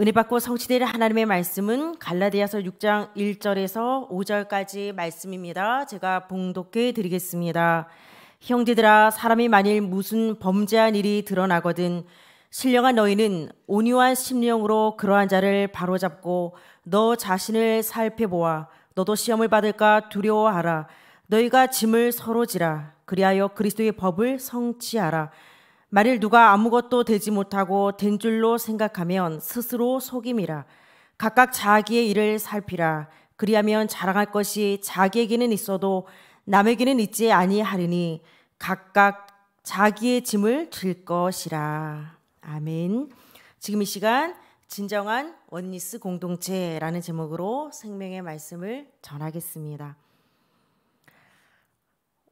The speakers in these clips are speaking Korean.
은혜 받고 성취될 하나님의 말씀은 갈라디아서 6장 1절에서 5절까지 말씀입니다. 제가 봉독해 드리겠습니다. 형제들아 사람이 만일 무슨 범죄한 일이 드러나거든 신령한 너희는 온유한 심령으로 그러한 자를 바로잡고 너 자신을 살펴보아 너도 시험을 받을까 두려워하라 너희가 짐을 서로 지라 그리하여 그리스도의 법을 성취하라 말일 누가 아무것도 되지 못하고 된 줄로 생각하면 스스로 속임이라. 각각 자기의 일을 살피라. 그리하면 자랑할 것이 자기에게는 있어도 남에게는 있지 아니하리니 각각 자기의 짐을 들 것이라. 아멘. 지금 이 시간 진정한 원리스 공동체라는 제목으로 생명의 말씀을 전하겠습니다.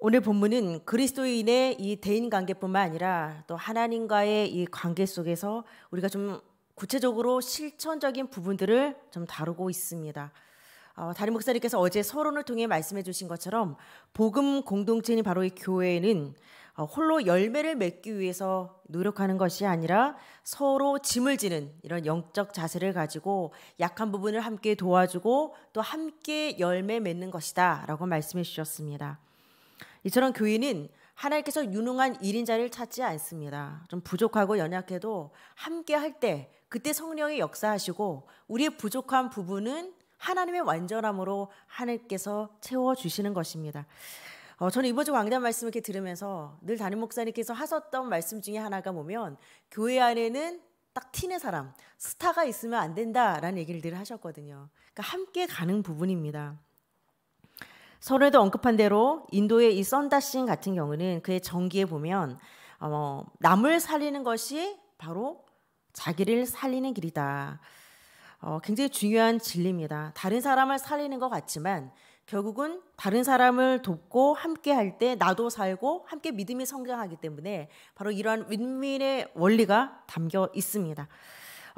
오늘 본문은 그리스도인의 이 대인 관계뿐만 아니라 또 하나님과의 이 관계 속에서 우리가 좀 구체적으로 실천적인 부분들을 좀 다루고 있습니다. 어, 다림 목사님께서 어제 서론을 통해 말씀해 주신 것처럼 복음 공동체인 바로 이 교회는 어, 홀로 열매를 맺기 위해서 노력하는 것이 아니라 서로 짐을 지는 이런 영적 자세를 가지고 약한 부분을 함께 도와주고 또 함께 열매 맺는 것이다 라고 말씀해 주셨습니다. 이처럼 교인은 하나님께서 유능한 일인자를 찾지 않습니다. 좀 부족하고 연약해도 함께 할 때 그때 성령이 역사하시고 우리의 부족한 부분은 하나님의 완전함으로 하나님께서 채워주시는 것입니다. 어, 저는 이번 주 광대한 말씀을 이렇게 들으면서 늘 담임 목사님께서 하셨던 말씀 중에 하나가 보면 교회 안에는 딱티는 사람, 스타가 있으면 안 된다라는 얘기를 늘 하셨거든요. 그러니까 함께 가는 부분입니다. 서론에도 언급한 대로 인도의 이 썬다싱 같은 경우는 그의 전기에 보면 어, 남을 살리는 것이 바로 자기를 살리는 길이다. 어, 굉장히 중요한 진리입니다. 다른 사람을 살리는 것 같지만 결국은 다른 사람을 돕고 함께 할 때 나도 살고 함께 믿음이 성장하기 때문에 바로 이러한 윈윈의 원리가 담겨 있습니다.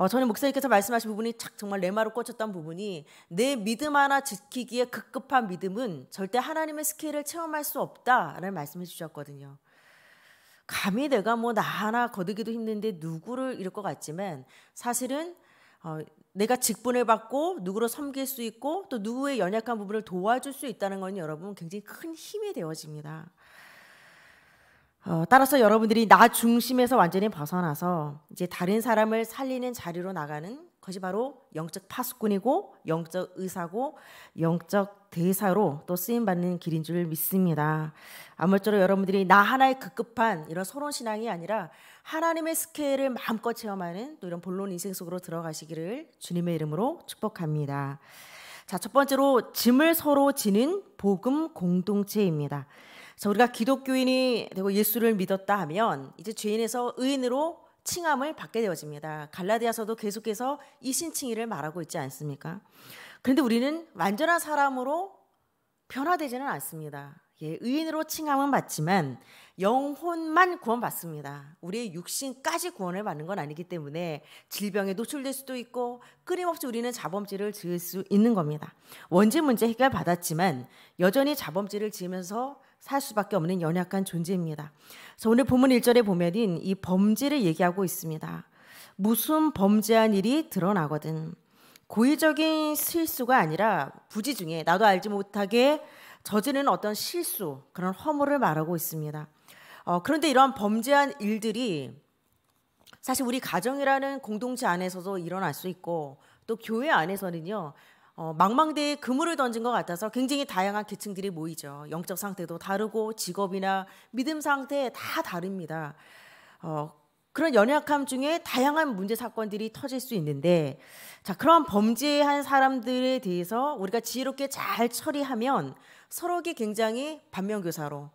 어, 저는 목사님께서 말씀하신 부분이 착 정말 내 말을 꽂혔던 부분이 내 믿음 하나 지키기에 급급한 믿음은 절대 하나님의 스케일을 체험할 수 없다라는 말씀해 주셨거든요. 감히 내가 뭐 나 하나 거두기도 힘든데 누구를 이럴 것 같지만 사실은 어, 내가 직분을 받고 누구를 섬길 수 있고 또 누구의 연약한 부분을 도와줄 수 있다는 건 여러분 굉장히 큰 힘이 되어집니다. 어, 따라서 여러분들이 나 중심에서 완전히 벗어나서 이제 다른 사람을 살리는 자리로 나가는 것이 바로 영적 파수꾼이고 영적 의사고 영적 대사로 또 쓰임 받는 길인 줄 믿습니다. 아무쪼록 여러분들이 나 하나의 급급한 이런 서론 신앙이 아니라 하나님의 스케일을 마음껏 체험하는 또 이런 본론 인생 속으로 들어가시기를 주님의 이름으로 축복합니다. 자, 첫 번째로 짐을 서로 지는 복음 공동체입니다. 그래서 우리가 기독교인이 되고 예수를 믿었다 하면 이제 죄인에서 의인으로 칭함을 받게 되어집니다. 갈라디아서도 계속해서 이신칭의를 말하고 있지 않습니까? 그런데 우리는 완전한 사람으로 변화되지는 않습니다. 예, 의인으로 칭함은 받지만 영혼만 구원받습니다. 우리의 육신까지 구원을 받는 건 아니기 때문에 질병에 노출될 수도 있고 끊임없이 우리는 자범죄를 지을 수 있는 겁니다. 원죄 문제 해결 받았지만 여전히 자범죄를 지으면서 살 수밖에 없는 연약한 존재입니다. 그래서 오늘 본문 1절에 보면은 이 범죄를 얘기하고 있습니다. 무슨 범죄한 일이 드러나거든. 고의적인 실수가 아니라 부지 중에 나도 알지 못하게 저지른 어떤 실수, 그런 허물을 말하고 있습니다. 어, 그런데 이러한 범죄한 일들이 사실 우리 가정이라는 공동체 안에서도 일어날 수 있고 또 교회 안에서는요 어, 망망대에 그물을 던진 것 같아서 굉장히 다양한 계층들이 모이죠. 영적 상태도 다르고 직업이나 믿음 상태 다 다릅니다. 어, 그런 연약함 중에 다양한 문제 사건들이 터질 수 있는데 자 그런 범죄한 사람들에 대해서 우리가 지혜롭게 잘 처리하면 서로에게 굉장히 반면교사로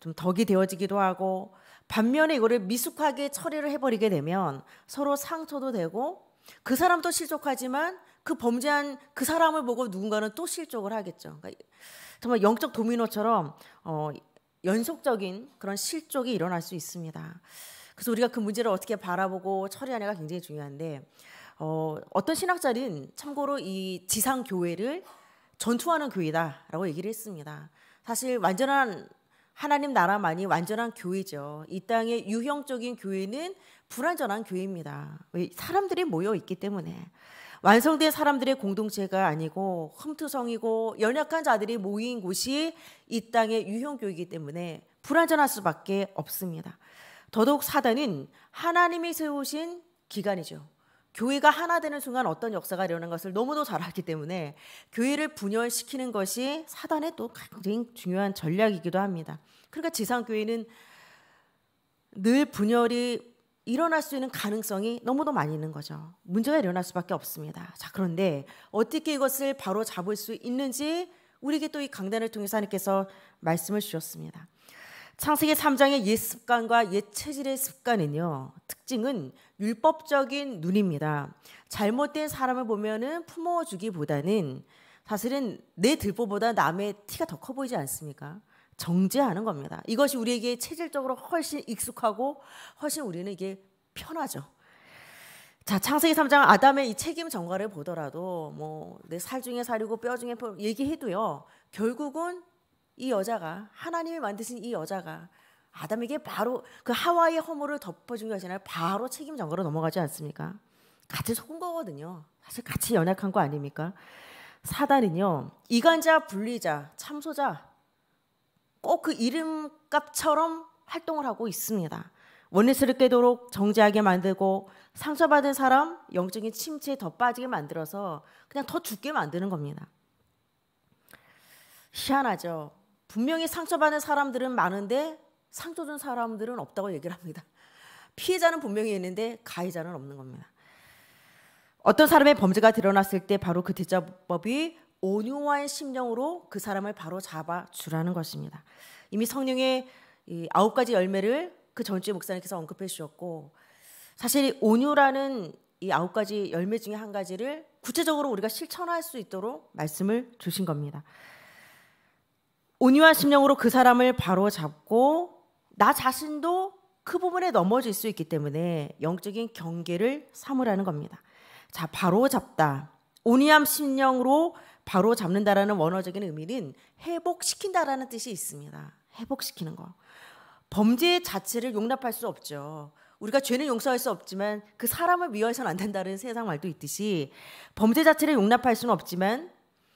좀 덕이 되어지기도 하고 반면에 이거를 미숙하게 처리를 해버리게 되면 서로 상처도 되고 그 사람도 실족하지만 그 범죄한 그 사람을 보고 누군가는 또 실족을 하겠죠. 그러니까 정말 영적 도미노처럼 어, 연속적인 그런 실족이 일어날 수 있습니다. 그래서 우리가 그 문제를 어떻게 바라보고 처리하냐가 굉장히 중요한데 어, 어떤 신학자는 참고로 이 지상 교회를 전투하는 교회다라고 얘기를 했습니다. 사실 완전한 하나님 나라만이 완전한 교회죠. 이 땅의 유형적인 교회는 불완전한 교회입니다. 사람들이 모여 있기 때문에. 완성된 사람들의 공동체가 아니고 흠투성이고 연약한 자들이 모인 곳이 이 땅의 유형교이기 때문에 불완전할 수밖에 없습니다. 더더욱 사단은 하나님이 세우신 기간이죠. 교회가 하나 되는 순간 어떤 역사가 일어나는 것을 너무도 잘 알기 때문에 교회를 분열시키는 것이 사단의 또 굉장히 중요한 전략이기도 합니다. 그러니까 지상교회는 늘 분열이 일어날 수 있는 가능성이 너무도 많이 있는 거죠. 문제가 일어날 수밖에 없습니다. 자, 그런데 어떻게 이것을 바로 잡을 수 있는지 우리에게 또 이 강단을 통해서 하나님께서 말씀을 주셨습니다. 창세기 3장의 옛 습관과 옛 체질의 습관은요. 특징은 율법적인 눈입니다. 잘못된 사람을 보면은 품어주기보다는 사실은 내 들보보다 남의 티가 더 커 보이지 않습니까? 정제하는 겁니다. 이것이 우리에게 체질적으로 훨씬 익숙하고 훨씬 우리는 이게 편하죠. 자, 창세기 3장 아담의 이 책임 전가를 보더라도 뭐 내 살 중에 살이고 뼈 중에 뼈 얘기해도요. 결국은 이 여자가 하나님이 만드신 이 여자가 아담에게 바로 그 하와의 허물을 덮어준 것이 아니라 바로 책임 전가로 넘어가지 않습니까? 같이 속은 거거든요. 사실 같이 연약한 거 아닙니까? 사단은요. 이간자, 분리자, 참소자 꼭그 이름값처럼 활동을 하고 있습니다. 원리스를깨도록 정지하게 만들고 상처받은 사람 영적인 침체에 더 빠지게 만들어서 그냥 더 죽게 만드는 겁니다. 희한하죠. 분명히 상처받은 사람들은 많은데 상처 준 사람들은 없다고 얘기를 합니다. 피해자는 분명히 있는데 가해자는 없는 겁니다. 어떤 사람의 범죄가 드러났을 때 바로 그 대처법이 온유와의 심령으로 그 사람을 바로 잡아 주라는 것입니다. 이미 성령의 아홉 가지 열매를 그전주 목사님께서 언급해 주셨고 사실 온유라는 이 아홉 가지 열매 중에 한 가지를 구체적으로 우리가 실천할 수 있도록 말씀을 주신 겁니다. 온유한 심령으로 그 사람을 바로 잡고 나 자신도 그 부분에 넘어질 수 있기 때문에 영적인 경계를 삼으라는 겁니다. 자, 바로 잡다. 온유함 심령으로 바로 잡는다라는 원어적인 의미는 회복시킨다라는 뜻이 있습니다. 회복시키는 거. 범죄 자체를 용납할 수 없죠. 우리가 죄는 용서할 수 없지만 그 사람을 미워해서는 안 된다는 세상 말도 있듯이 범죄 자체를 용납할 수는 없지만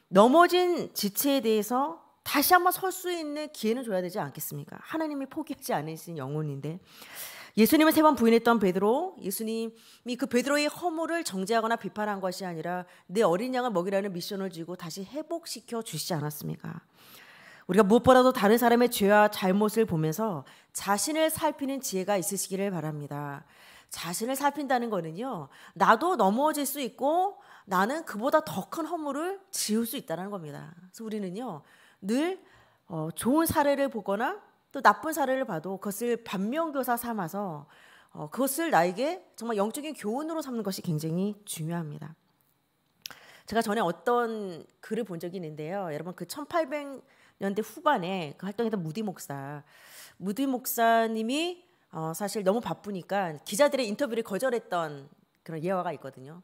넘어진 지체에 대해서 다시 한번 설 수 있는 기회는 줘야 되지 않겠습니까? 하나님이 포기하지 않으신 영혼인데 예수님을 세 번 부인했던 베드로, 예수님이 그 베드로의 허물을 정죄하거나 비판한 것이 아니라 내 어린 양을 먹이라는 미션을 주고 다시 회복시켜 주시지 않았습니까? 우리가 무엇보다도 다른 사람의 죄와 잘못을 보면서 자신을 살피는 지혜가 있으시기를 바랍니다. 자신을 살핀다는 거는요, 나도 넘어질 수 있고 나는 그보다 더 큰 허물을 지울수 있다는 겁니다. 그래서 우리는요, 늘 어, 좋은 사례를 보거나 또 나쁜 사례를 봐도 그것을 반면교사 삼아서 어, 그것을 나에게 정말 영적인 교훈으로 삼는 것이 굉장히 중요합니다. 제가 전에 어떤 글을 본 적이 있는데요. 여러분 그 1800년대 후반에 그 활동했던 무디 목사, 무디 목사님이 어, 사실 너무 바쁘니까 기자들의 인터뷰를 거절했던 그런 예화가 있거든요.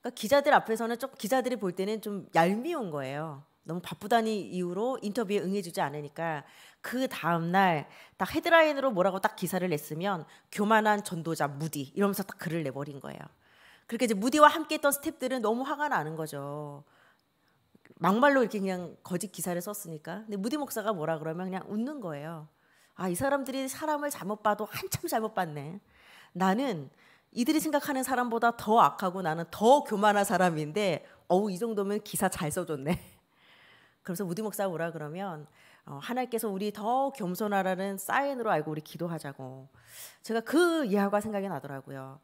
그러니까 기자들 앞에서는 좀 기자들이 볼 때는 좀 얄미운 거예요. 너무 바쁘다니 이유로 인터뷰에 응해주지 않으니까 그 다음날 딱 헤드라인으로 뭐라고 딱 기사를 냈으면 교만한 전도자 무디 이러면서 딱 글을 내버린 거예요. 그렇게 이제 무디와 함께 했던 스탭들은 너무 화가 나는 거죠. 막말로 이렇게 그냥 거짓 기사를 썼으니까. 근데 무디 목사가 뭐라 그러면 그냥 웃는 거예요. 아, 이 사람들이 사람을 잘못 봐도 한참 잘못 봤네. 나는 이들이 생각하는 사람보다 더 악하고 나는 더 교만한 사람인데 어우 이 정도면 기사 잘 써줬네. 그래서 무디 목사 오라 그러면 어, 하나님께서 우리 더 겸손하라는 사인으로 알고 우리 기도하자고 제가 그이야기가 생각이 나더라고요.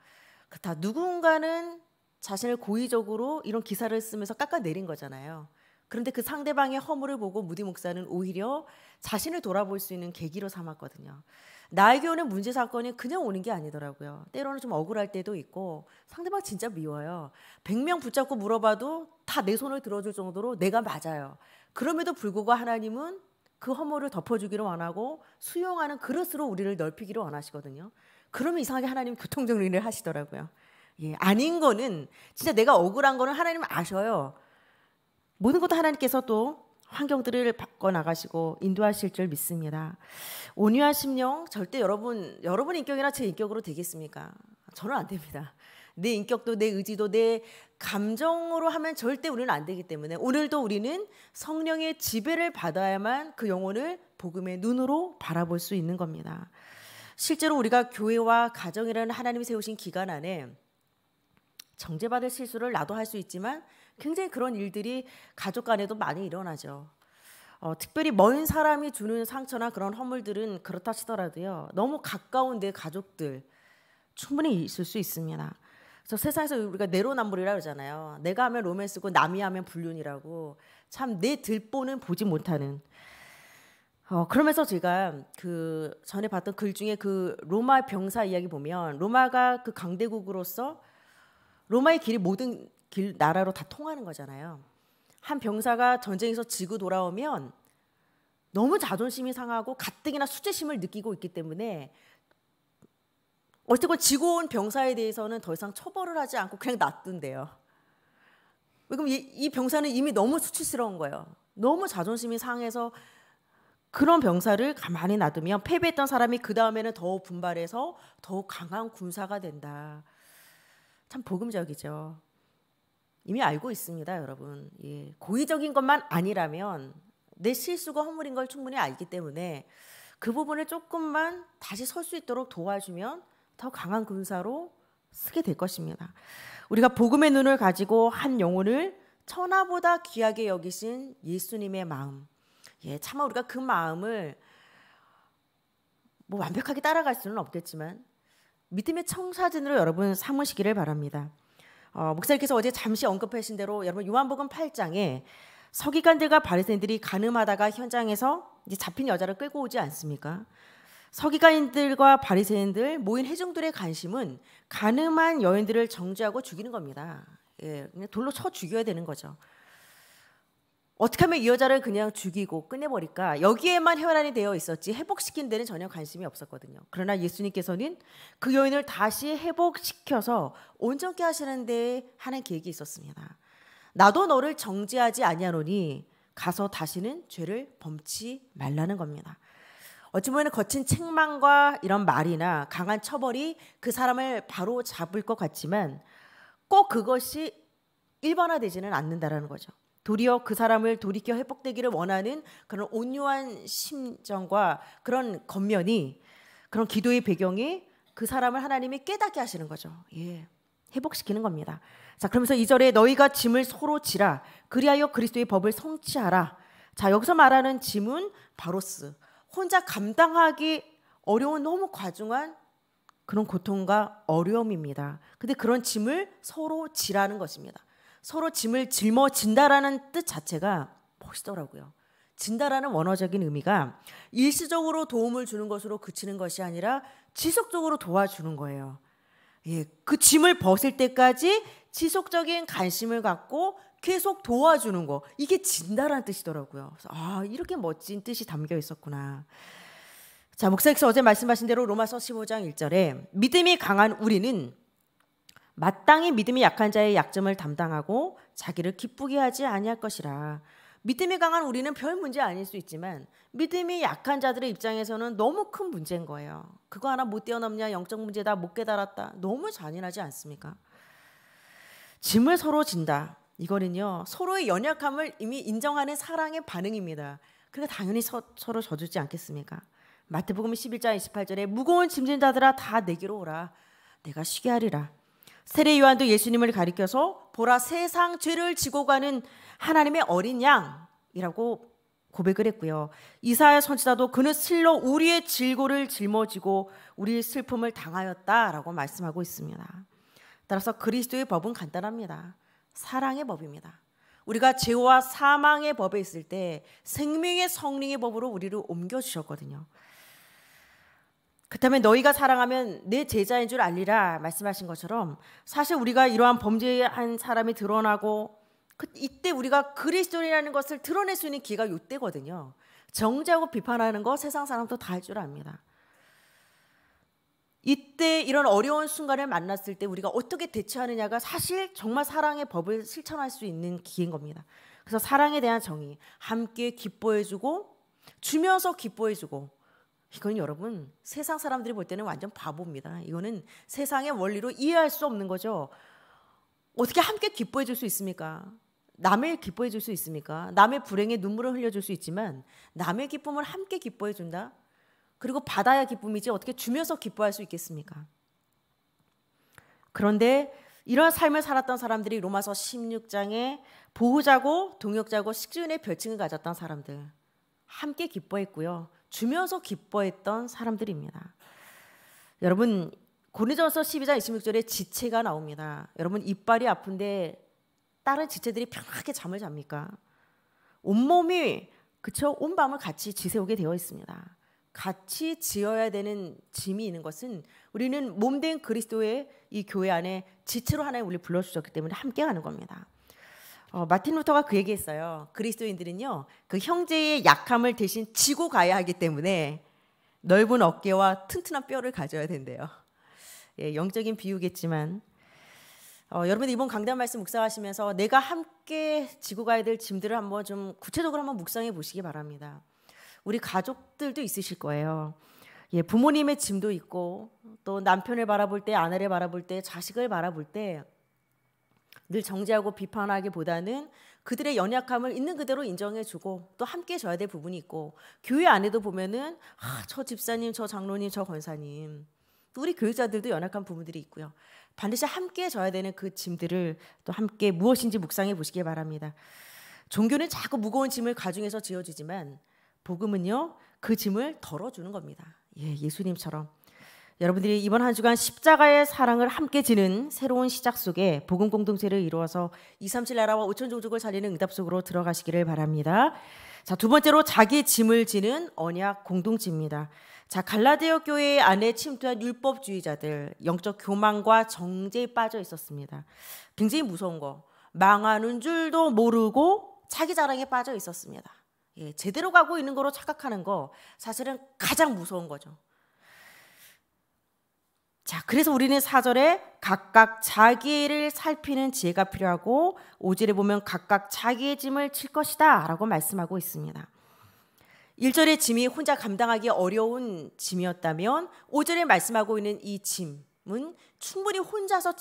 그 다 누군가는 자신을 고의적으로 이런 기사를 쓰면서 깎아내린 거잖아요. 그런데 그 상대방의 허물을 보고 무디 목사는 오히려 자신을 돌아볼 수 있는 계기로 삼았거든요. 나에게 오는 문제 사건이 그냥 오는 게 아니더라고요. 때로는 좀 억울할 때도 있고 상대방 진짜 미워요. 100명 붙잡고 물어봐도 다 내 손을 들어줄 정도로 내가 맞아요. 그럼에도 불구하고 하나님은 그 허물을 덮어주기를 원하고 수용하는 그릇으로 우리를 넓히기를 원하시거든요. 그러면 이상하게 하나님 교통적 일을 하시더라고요. 예, 아닌 거는 진짜 내가 억울한 거는 하나님 아셔요. 모든 것도 하나님께서 또 환경들을 바꿔 나가시고 인도하실 줄 믿습니다. 온유하신 영 절대 여러분 여러분 인격이나 제 인격으로 되겠습니까? 저는 안 됩니다. 내 인격도 내 의지도 내 감정으로 하면 절대 우리는 안 되기 때문에 오늘도 우리는 성령의 지배를 받아야만 그 영혼을 복음의 눈으로 바라볼 수 있는 겁니다. 실제로 우리가 교회와 가정이라는 하나님이 세우신 기간 안에 정제받을 실수를 나도 할 수 있지만 굉장히 그런 일들이 가족 간에도 많이 일어나죠. 어, 특별히 먼 사람이 주는 상처나 그런 허물들은 그렇다 치더라도요. 너무 가까운 내 가족들 충분히 있을 수 있습니다. 그래서 세상에서 우리가 내로남불이라 그러잖아요. 내가 하면 로맨스고 남이 하면 불륜이라고 참 내 들보는 보지 못하는. 어, 그러면서 제가 그 전에 봤던 글 중에 그 로마 병사 이야기 보면 로마가 그 강대국으로서 로마의 길이 모든 길 나라로 다 통하는 거잖아요. 한 병사가 전쟁에서 지고 돌아오면 너무 자존심이 상하고 가뜩이나 수재심을 느끼고 있기 때문에 어쨌건 지고 온 병사에 대해서는 더 이상 처벌을 하지 않고 그냥 놔둔대요. 그럼 이, 이 병사는 이미 너무 수치스러운 거예요. 너무 자존심이 상해서 그런 병사를 가만히 놔두면 패배했던 사람이 그 다음에는 더 분발해서 더 강한 군사가 된다. 참 복음적이죠. 이미 알고 있습니다, 여러분. 예. 고의적인 것만 아니라면 내 실수가 허물인 걸 충분히 알기 때문에 그 부분을 조금만 다시 설 수 있도록 도와주면 더 강한 군사로 쓰게 될 것입니다. 우리가 복음의 눈을 가지고 한 영혼을 천하보다 귀하게 여기신 예수님의 마음. 예, 차마 우리가 그 마음을 뭐 완벽하게 따라갈 수는 없겠지만 믿음의 청사진으로 여러분 삼으시기를 바랍니다. 어, 목사님께서 어제 잠시 언급하신 대로 여러분 요한복음 8장에 서기관들과 바리새인들이 가늠하다가 현장에서 이제 잡힌 여자를 끌고 오지 않습니까? 서기관인들과 바리새인들 모인 회중들의 관심은 가늠한 여인들을 정죄하고 죽이는 겁니다. 예, 그냥 돌로 쳐 죽여야 되는 거죠. 어떻게 하면 이 여자를 그냥 죽이고 끝내버릴까? 여기에만 혈안이 되어 있었지 회복시킨 데는 전혀 관심이 없었거든요. 그러나 예수님께서는 그 여인을 다시 회복시켜서 온전케 하시는 데 하는 계획이 있었습니다. 나도 너를 정죄하지 아니하노니 가서 다시는 죄를 범치 말라는 겁니다. 어찌 보면 거친 책망과 이런 말이나 강한 처벌이 그 사람을 바로 잡을 것 같지만 꼭 그것이 일반화되지는 않는다라는 거죠. 도리어 그 사람을 돌이켜 회복되기를 원하는 그런 온유한 심정과 그런 겉면이 그런 기도의 배경이 그 사람을 하나님이 깨닫게 하시는 거죠. 예. 회복시키는 겁니다. 자, 그러면서 이절에 너희가 짐을 서로 지라 그리하여 그리스도의 법을 성취하라. 자, 여기서 말하는 짐은 바로스 혼자 감당하기 어려운 너무 과중한 그런 고통과 어려움입니다. 근데 그런 짐을 서로 지라는 것입니다. 서로 짐을 짊어진다라는 뜻 자체가 멋있더라고요. 진다라는 원어적인 의미가 일시적으로 도움을 주는 것으로 그치는 것이 아니라 지속적으로 도와주는 거예요. 예, 그 짐을 벗을 때까지 지속적인 관심을 갖고 계속 도와주는 거 이게 진다라는 뜻이더라고요. 아 이렇게 멋진 뜻이 담겨 있었구나. 자 목사님께서 어제 말씀하신 대로 로마서 15장 1절에 믿음이 강한 우리는 마땅히 믿음이 약한 자의 약점을 담당하고 자기를 기쁘게 하지 아니할 것이라. 믿음이 강한 우리는 별 문제 아닐 수 있지만 믿음이 약한 자들의 입장에서는 너무 큰 문제인 거예요. 그거 하나 못 뛰어넘냐 영적 문제다 못 깨달았다 너무 잔인하지 않습니까? 짐을 서로 진다. 이거는요 서로의 연약함을 이미 인정하는 사랑의 반응입니다. 그러니까 당연히 서, 로 져주지 않겠습니까? 마태복음 11장 28절에 무거운 짐진 자들아 다 내게로 오라 내가 쉬게 하리라. 세례 요한도 예수님을 가리켜서 보라 세상 죄를 지고 가는 하나님의 어린 양이라고 고백을 했고요. 이사야 선지자도 그는 실로 우리의 질고를 짊어지고 우리의 슬픔을 당하였다라고 말씀하고 있습니다. 따라서 그리스도의 법은 간단합니다. 사랑의 법입니다. 우리가 죄와 사망의 법에 있을 때 생명의 성령의 법으로 우리를 옮겨주셨거든요. 그다음 너희가 사랑하면 내 제자인 줄 알리라 말씀하신 것처럼 사실 우리가 이러한 범죄한 사람이 드러나고 그, 이때 우리가 그리스도인이라는 것을 드러낼 수 있는 기회가 이때거든요. 정죄하고 비판하는 거 세상 사람도 다 할 줄 압니다. 이때 이런 어려운 순간을 만났을 때 우리가 어떻게 대처하느냐가 사실 정말 사랑의 법을 실천할 수 있는 기회인 겁니다. 그래서 사랑에 대한 정의, 함께 기뻐해주고 주면서 기뻐해주고 이건 여러분 세상 사람들이 볼 때는 완전 바보입니다. 이거는 세상의 원리로 이해할 수 없는 거죠. 어떻게 함께 기뻐해줄 수 있습니까? 남의 기뻐해줄 수 있습니까? 남의 불행에 눈물을 흘려줄 수 있지만 남의 기쁨을 함께 기뻐해준다? 그리고 받아야 기쁨이지 어떻게 주면서 기뻐할 수 있겠습니까? 그런데 이런 삶을 살았던 사람들이 로마서 16장에 보호자고 동역자고 식주인의 별칭을 가졌던 사람들 함께 기뻐했고요. 주면서 기뻐했던 사람들입니다. 여러분 고린도전서 12장 26절에 지체가 나옵니다. 여러분 이빨이 아픈데 다른 지체들이 편하게 잠을 잡니까? 온몸이 그쵸? 온 밤을 같이 지새우게 되어 있습니다. 같이 지어야 되는 짐이 있는 것은 우리는 몸된 그리스도의 이 교회 안에 지체로 하나의 우리 불러주셨기 때문에 함께 가는 겁니다. 어, 마틴 루터가 그 얘기했어요. 그리스도인들은요 그 형제의 약함을 대신 지고 가야 하기 때문에 넓은 어깨와 튼튼한 뼈를 가져야 된대요. 예, 영적인 비유겠지만 어, 여러분 이번 강단 말씀 묵상하시면서 내가 함께 지고 가야 될 짐들을 한번 좀 구체적으로 한번 묵상해 보시기 바랍니다. 우리 가족들도 있으실 거예요. 예, 부모님의 짐도 있고 또 남편을 바라볼 때 아내를 바라볼 때 자식을 바라볼 때 늘 정죄하고 비판하기보다는 그들의 연약함을 있는 그대로 인정해주고 또 함께 져야 될 부분이 있고 교회 안에도 보면은 아, 저 집사님 저 장로님 저 권사님 또 우리 교육자들도 연약한 부분들이 있고요. 반드시 함께 져야 되는 그 짐들을 또 함께 무엇인지 묵상해 보시길 바랍니다. 종교는 자꾸 무거운 짐을 가중해서 지어지지만 복음은요 그 짐을 덜어주는 겁니다. 예, 예수님처럼 여러분들이 이번 한 주간 십자가의 사랑을 함께 지는 새로운 시작 속에 복음 공동체를 이루어서 237 나라와 5천 종족을 살리는 응답 속으로 들어가시기를 바랍니다. 자, 두 번째로 자기 짐을 지는 언약 공동체입니다. 자, 갈라디아 교회 안에 침투한 율법주의자들, 영적 교만과 정제에 빠져 있었습니다. 굉장히 무서운 거. 망하는 줄도 모르고 자기 자랑에 빠져 있었습니다. 예, 제대로 가고 있는 거로 착각하는 거 사실은 가장 무서운 거죠. 자, 그래서 우리는 사절에 각각 자기를 살피는 지혜가 필요하고 오절에 보면 각각 자기의 짐을 칠 것이다 라고 말씀하고 있습니다. 1절의 짐이 혼자 감당하기 어려운 짐이었다면 5절에 말씀하고 있는 이 짐은 충분히 혼자서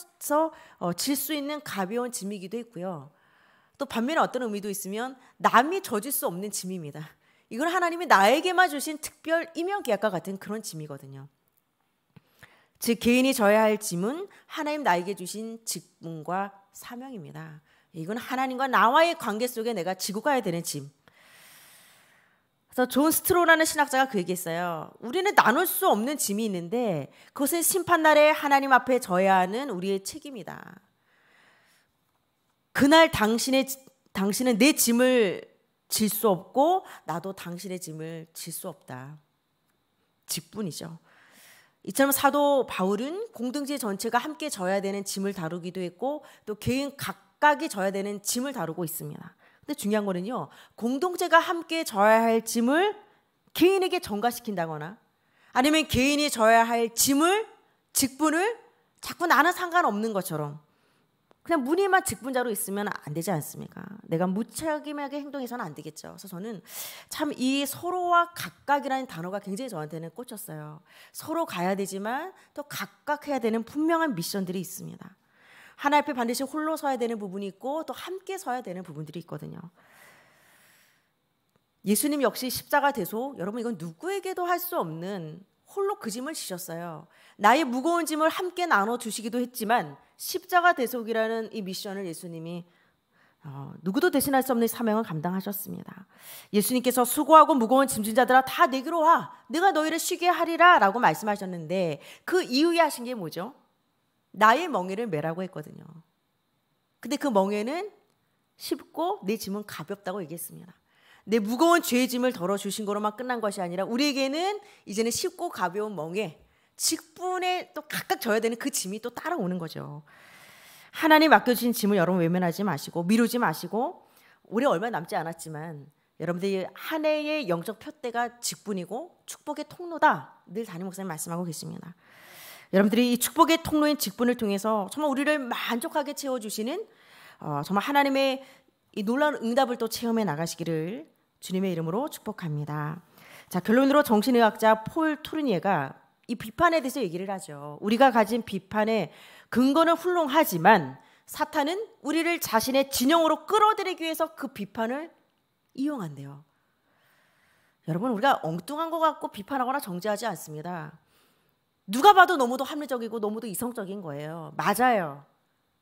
질수 어, 있는 가벼운 짐이기도 했고요. 또 반면에 어떤 의미도 있으면 남이 져줄 수 없는 짐입니다. 이건 하나님이 나에게만 주신 특별 임명 계약과 같은 그런 짐이거든요. 즉 개인이 져야 할 짐은 하나님 나에게 주신 직분과 사명입니다. 이건 하나님과 나와의 관계 속에 내가 지고 가야 되는 짐. 그래서 존 스트로라는 신학자가 그 얘기했어요. 우리는 나눌 수 없는 짐이 있는데 그것은 심판날에 하나님 앞에 져야 하는 우리의 책임이다. 그날 당신의 당신은 내 짐을 질 수 없고 나도 당신의 짐을 질 수 없다. 직분이죠. 이처럼 사도 바울은 공동체 전체가 함께 져야 되는 짐을 다루기도 했고 또 개인 각각이 져야 되는 짐을 다루고 있습니다. 근데 중요한 거는요. 공동체가 함께 져야 할 짐을 개인에게 전가시킨다거나 아니면 개인이 져야 할 짐을 직분을 자꾸 나는 상관없는 것처럼 그냥 무늬만 직분자로 있으면 안 되지 않습니까? 내가 무책임하게 행동해서는 안 되겠죠. 그래서 저는 참 이 서로와 각각이라는 단어가 굉장히 저한테는 꽂혔어요. 서로 가야 되지만 또 각각 해야 되는 분명한 미션들이 있습니다. 하나 앞에 반드시 홀로 서야 되는 부분이 있고 또 함께 서야 되는 부분들이 있거든요. 예수님 역시 십자가 대속 여러분 이건 누구에게도 할 수 없는 홀로 그 짐을 지셨어요. 나의 무거운 짐을 함께 나눠 주시기도 했지만 십자가 대속이라는 이 미션을 예수님이 어, 누구도 대신할 수 없는 사명을 감당하셨습니다. 예수님께서 수고하고 무거운 짐진 자들아 다 내게로 와 내가 너희를 쉬게 하리라라고 말씀하셨는데 그이후에 하신 게 뭐죠? 나의 멍에를 메라고 했거든요. 근데 그 멍에는 쉽고 내 짐은 가볍다고 얘기했습니다. 내 무거운 죄의 짐을 덜어주신 거로만 끝난 것이 아니라 우리에게는 이제는 쉽고 가벼운 멍에 직분에 또 각각 져야 되는 그 짐이 또 따라오는 거죠. 하나님 맡겨주신 짐을 여러분 외면하지 마시고 미루지 마시고 올해 얼마 남지 않았지만 여러분들이 한 해의 영적 표대가 직분이고 축복의 통로다 늘 담임 목사님 말씀하고 계십니다. 여러분들이 이 축복의 통로인 직분을 통해서 정말 우리를 만족하게 채워주시는 어, 정말 하나님의 이 놀라운 응답을 또 체험해 나가시기를 주님의 이름으로 축복합니다. 자, 결론으로 정신의학자 폴 투르니에가 이 비판에 대해서 얘기를 하죠. 우리가 가진 비판의 근거는 훌륭하지만 사탄은 우리를 자신의 진영으로 끌어들이기 위해서 그 비판을 이용한대요. 여러분, 우리가 엉뚱한 것 같고 비판하거나 정죄하지 않습니다. 누가 봐도 너무도 합리적이고 너무도 이성적인 거예요. 맞아요.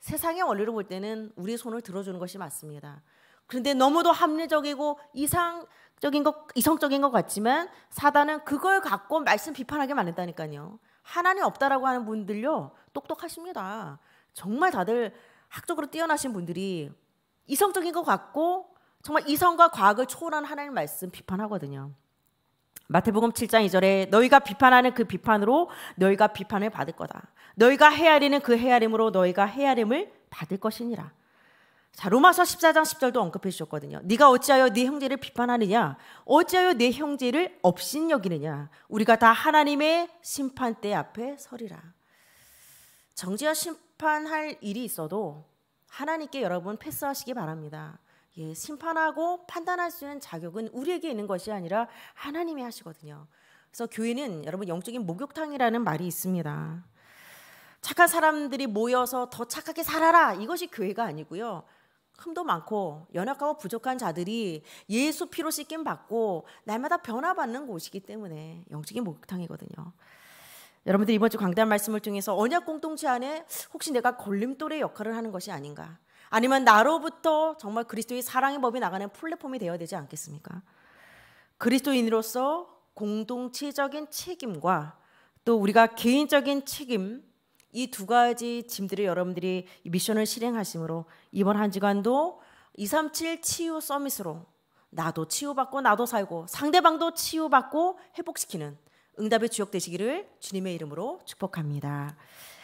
세상의 원리로 볼 때는 우리 손을 들어주는 것이 맞습니다. 그런데 너무도 합리적이고 이상적인 것, 이성적인 것 같지만 사단은 그걸 갖고 말씀 비판하게 만든다니까요. 하나님 없다라고 하는 분들요, 똑똑하십니다. 정말 다들 학적으로 뛰어나신 분들이 이성적인 것 같고 정말 이성과 과학을 초월한 하나님 말씀 비판하거든요. 마태복음 7장 2절에 너희가 비판하는 그 비판으로 너희가 비판을 받을 거다. 너희가 헤아리는 그 헤아림으로 너희가 헤아림을 받을 것이니라. 자, 로마서 14장 10절도 언급해 주셨거든요. 네가 어찌하여 네 형제를 비판하느냐? 어찌하여 네 형제를 업신여기느냐? 우리가 다 하나님의 심판대 앞에 서리라. 정죄와 심판할 일이 있어도 하나님께 여러분 패스하시기 바랍니다. 예, 심판하고 판단할 수 있는 자격은 우리에게 있는 것이 아니라 하나님이 하시거든요. 그래서 교회는 여러분 영적인 목욕탕이라는 말이 있습니다. 착한 사람들이 모여서 더 착하게 살아라 이것이 교회가 아니고요. 흠도 많고 연약하고 부족한 자들이 예수 피로 씻김 받고 날마다 변화받는 곳이기 때문에 영적인 목탕이거든요. 욕 여러분들 이번 주 강단 말씀을 통해서 언약 공동체 안에 혹시 내가 걸림돌의 역할을 하는 것이 아닌가? 아니면 나로부터 정말 그리스도의 사랑의 법이 나가는 플랫폼이 되어야 되지 않겠습니까? 그리스도인으로서 공동체적인 책임과 또 우리가 개인적인 책임 이두 가지 짐들을 여러분들이 미션을 실행하심으로 이번 한 주간도 237 치유 서밋으로 나도 치유받고 나도 살고 상대방도 치유받고 회복시키는 응답의 주역 되시기를 주님의 이름으로 축복합니다.